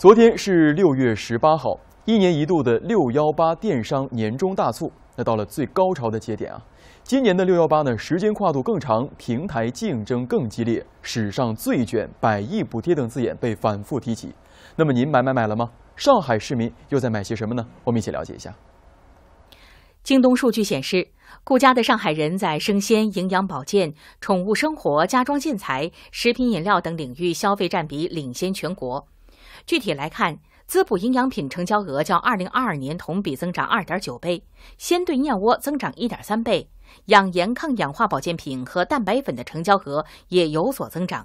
昨天是六月十八号，一年一度的六幺八电商年终大促，那到了最高潮的节点啊。今年的六幺八呢，时间跨度更长，平台竞争更激烈，史上最卷、百亿补贴等字眼被反复提起。那么您买买买了吗？上海市民又在买些什么呢？我们一起了解一下。京东数据显示，顾家的上海人在生鲜、营养保健、宠物生活、家装建材、食品饮料等领域消费占比领先全国。具体来看，滋补营养品成交额较二零二二年同比增长二点九倍，鲜炖燕窝增长一点三倍，养颜抗氧化保健品和蛋白粉的成交额也有所增长。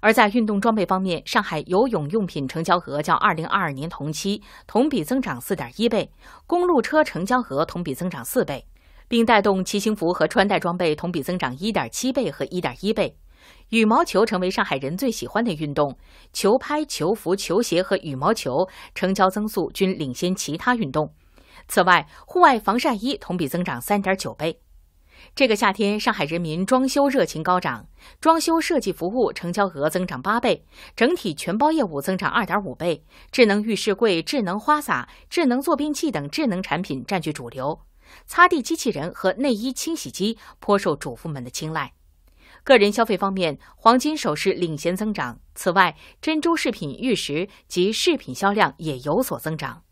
而在运动装备方面，上海游泳用品成交额较二零二二年同期同比增长四点一倍，公路车成交额同比增长四倍，并带动骑行服和穿戴装备同比增长一点七倍和一点一倍。羽毛球成为上海人最喜欢的运动，球拍、球服、球鞋和羽毛球成交增速均领先其他运动。此外，户外防晒衣同比增长三点九倍。这个夏天，上海人民装修热情高涨，装修设计服务成交额增长八倍，整体全包业务增长二点五倍。智能浴室柜、智能花洒、智能坐便器等智能产品占据主流，擦地机器人和内衣清洗机颇受主妇们的青睐。个人消费方面，黄金首饰领先增长。此外，珍珠饰品、玉石及饰品销量也有所增长。